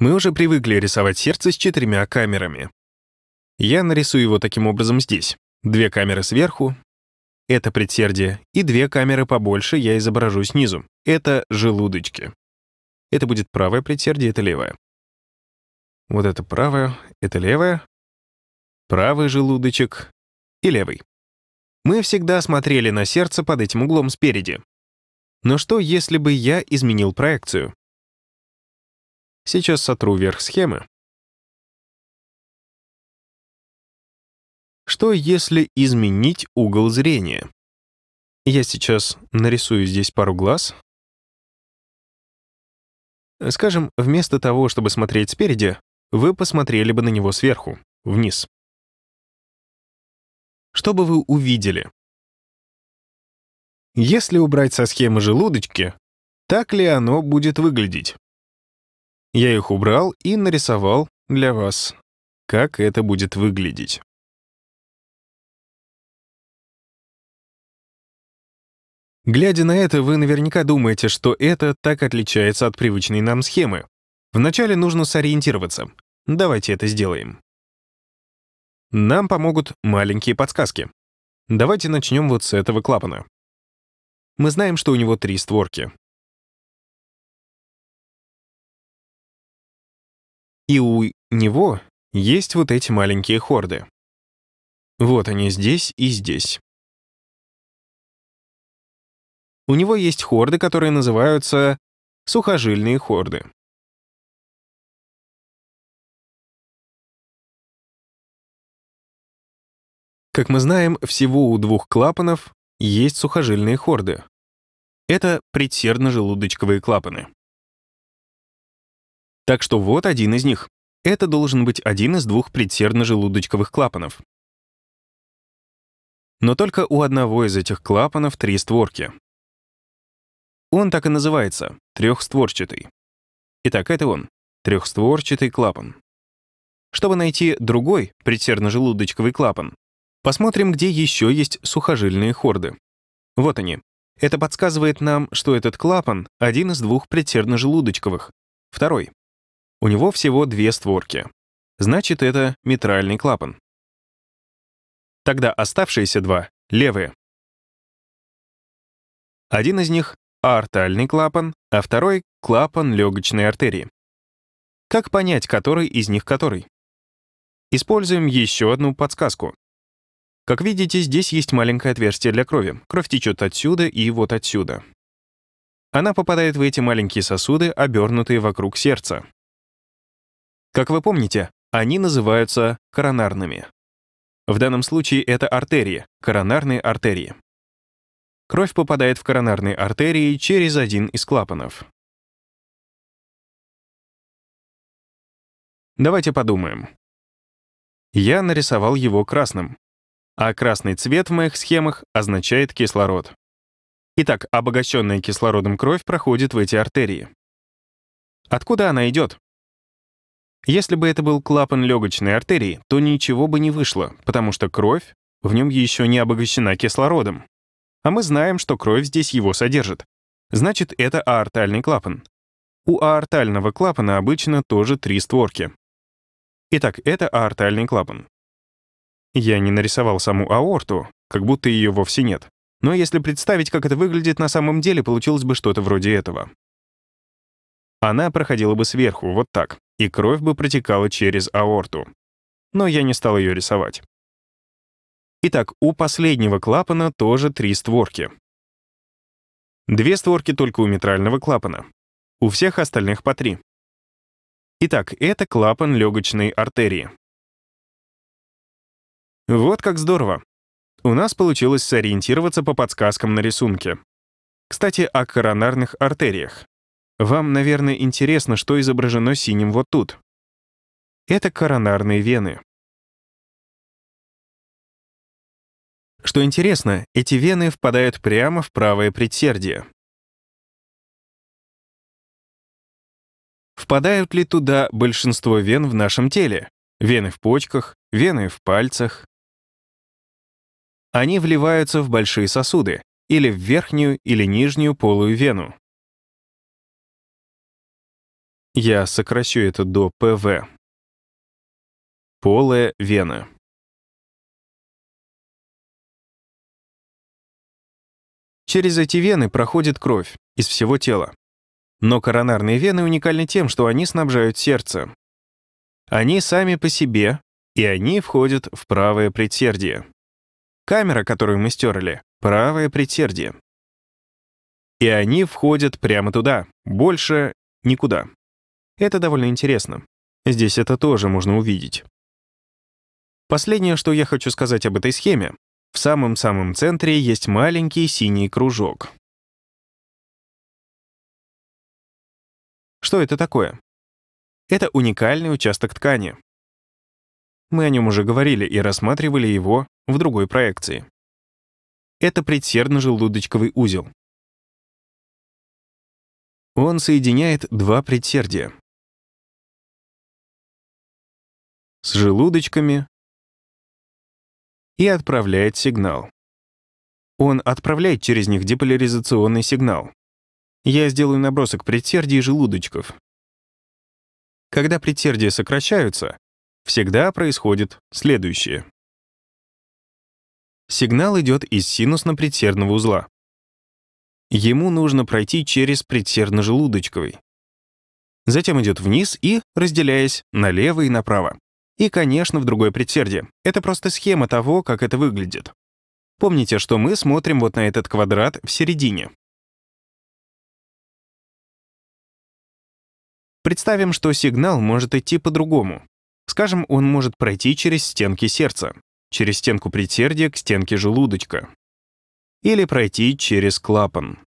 Мы уже привыкли рисовать сердце с четырьмя камерами. Я нарисую его таким образом здесь. Две камеры сверху — это предсердие, и две камеры побольше я изображу снизу. Это желудочки. Это будет правое предсердие, это левое. Вот это правое, это левое, правый желудочек и левый. Мы всегда смотрели на сердце под этим углом спереди. Но что, если бы я изменил проекцию? Сейчас сотру верх схемы. Что если изменить угол зрения? Я сейчас нарисую здесь пару глаз. Скажем, вместо того, чтобы смотреть спереди, вы посмотрели бы на него сверху, вниз. Что бы вы увидели? Если убрать со схемы желудочки, так ли оно будет выглядеть? Я их убрал и нарисовал для вас, как это будет выглядеть. Глядя на это, вы наверняка думаете, что это так отличается от привычной нам схемы. Вначале нужно сориентироваться. Давайте это сделаем. Нам помогут маленькие подсказки. Давайте начнем вот с этого клапана. Мы знаем, что у него три створки. И у него есть вот эти маленькие хорды. Вот они здесь и здесь. У него есть хорды, которые называются сухожильные хорды. Как мы знаем, всего у двух клапанов есть сухожильные хорды. Это предсердно-желудочковые клапаны. Так что вот один из них. Это должен быть один из двух предсердно-желудочковых клапанов. Но только у одного из этих клапанов три створки. Он так и называется — трехстворчатый. Итак, это он — трехстворчатый клапан. Чтобы найти другой предсердно-желудочковый клапан, посмотрим, где еще есть сухожильные хорды. Вот они. Это подсказывает нам, что этот клапан — один из двух предсердно-желудочковых, второй. У него всего две створки. Значит, это митральный клапан. Тогда оставшиеся два — левые. Один из них — артальный клапан, а второй — клапан легочной артерии. Как понять, который из них который? Используем еще одну подсказку. Как видите, здесь есть маленькое отверстие для крови. Кровь течет отсюда и вот отсюда. Она попадает в эти маленькие сосуды, обернутые вокруг сердца. Как вы помните, они называются коронарными. В данном случае это артерии, коронарные артерии. Кровь попадает в коронарные артерии через один из клапанов. Давайте подумаем. Я нарисовал его красным, а красный цвет в моих схемах означает кислород. Итак, обогащенная кислородом кровь проходит в эти артерии. Откуда она идет? Если бы это был клапан легочной артерии, то ничего бы не вышло, потому что кровь в нем еще не обогащена кислородом. А мы знаем, что кровь здесь его содержит. Значит, это аортальный клапан. У аортального клапана обычно тоже три створки. Итак, это аортальный клапан. Я не нарисовал саму аорту, как будто ее вовсе нет. Но если представить, как это выглядит на самом деле, получилось бы что-то вроде этого. Она проходила бы сверху, вот так, и кровь бы протекала через аорту. Но я не стал ее рисовать. Итак, у последнего клапана тоже три створки. Две створки только у митрального клапана. У всех остальных по три. Итак, это клапан легочной артерии. Вот как здорово. У нас получилось сориентироваться по подсказкам на рисунке. Кстати, о коронарных артериях. Вам, наверное, интересно, что изображено синим вот тут. Это коронарные вены. Что интересно, эти вены впадают прямо в правое предсердие. Впадают ли туда большинство вен в нашем теле? Вены в почках, вены в пальцах. Они вливаются в большие сосуды, или в верхнюю или нижнюю полую вену. Я сокращу это до ПВ. Полая вена. Через эти вены проходит кровь из всего тела. Но коронарные вены уникальны тем, что они снабжают сердце. Они сами по себе, и они входят в правое предсердие. Камера, которую мы стерли, — правое предсердие. И они входят прямо туда, больше никуда. Это довольно интересно. Здесь это тоже можно увидеть. Последнее, что я хочу сказать об этой схеме. В самом-самом центре есть маленький синий кружок. Что это такое? Это уникальный участок ткани. Мы о нем уже говорили и рассматривали его в другой проекции. Это предсердно-желудочковый узел. Он соединяет два предсердия — с желудочками и отправляет сигнал. Он отправляет через них деполяризационный сигнал. Я сделаю набросок предсердий желудочков. Когда предсердия сокращаются, всегда происходит следующее. Сигнал идет из синусно-предсердного узла. Ему нужно пройти через предсердно-желудочковый. Затем идет вниз и, разделяясь, налево и направо и, конечно, в другой предсердье. Это просто схема того, как это выглядит. Помните, что мы смотрим вот на этот квадрат в середине. Представим, что сигнал может идти по-другому. Скажем, он может пройти через стенки сердца, через стенку предсердия к стенке желудочка или пройти через клапан.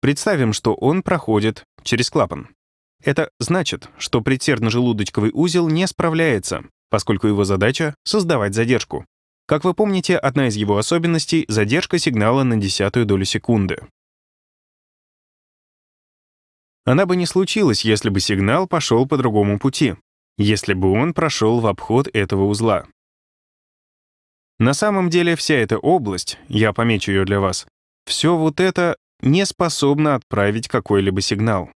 Представим, что он проходит через клапан. Это значит, что предсердно желудочковый узел не справляется, поскольку его задача — создавать задержку. Как вы помните, одна из его особенностей — задержка сигнала на десятую долю секунды. Она бы не случилась, если бы сигнал пошел по другому пути, если бы он прошел в обход этого узла. На самом деле вся эта область, я помечу ее для вас, все вот это не способно отправить какой-либо сигнал.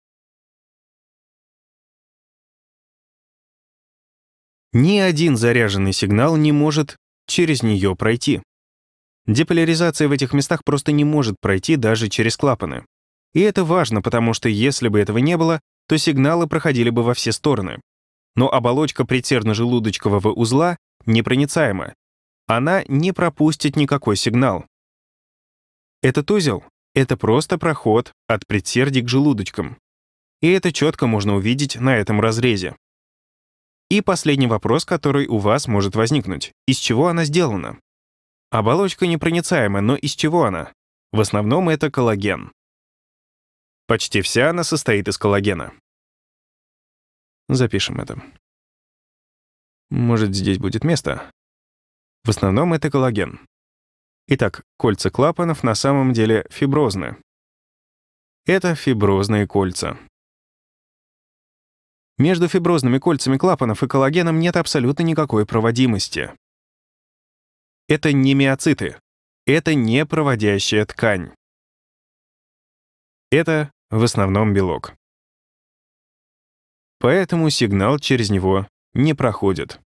Ни один заряженный сигнал не может через нее пройти. Деполяризация в этих местах просто не может пройти даже через клапаны. И это важно, потому что если бы этого не было, то сигналы проходили бы во все стороны. Но оболочка предсердно-желудочкового узла непроницаема. Она не пропустит никакой сигнал. Этот узел — это просто проход от предсердий к желудочкам. И это четко можно увидеть на этом разрезе. И последний вопрос, который у вас может возникнуть. Из чего она сделана? Оболочка непроницаема, но из чего она? В основном это коллаген. Почти вся она состоит из коллагена. Запишем это. Может, здесь будет место? В основном это коллаген. Итак, кольца клапанов на самом деле фиброзны. Это фиброзные кольца. Между фиброзными кольцами клапанов и коллагеном нет абсолютно никакой проводимости. Это не миоциты. Это не проводящая ткань. Это в основном белок. Поэтому сигнал через него не проходит.